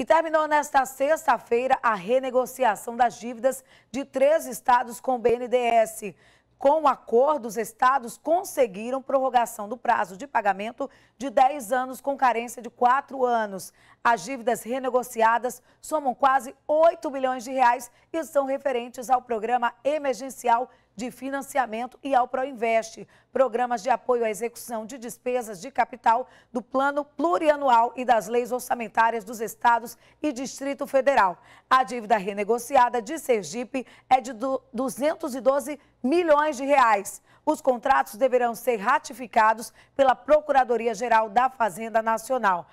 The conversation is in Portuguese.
E terminou nesta sexta-feira a renegociação das dívidas de três estados com o BNDES. Com o acordo, os estados conseguiram prorrogação do prazo de pagamento de 10 anos com carência de 4 anos. As dívidas renegociadas somam quase 8 bilhões de reais e são referentes ao programa emergencial de Financiamento e ao Proinvest, programas de apoio à execução de despesas de capital do Plano Plurianual e das leis orçamentárias dos estados e Distrito Federal. A dívida renegociada de Sergipe é de 212 milhões de reais. Os contratos deverão ser ratificados pela Procuradoria-Geral da Fazenda Nacional.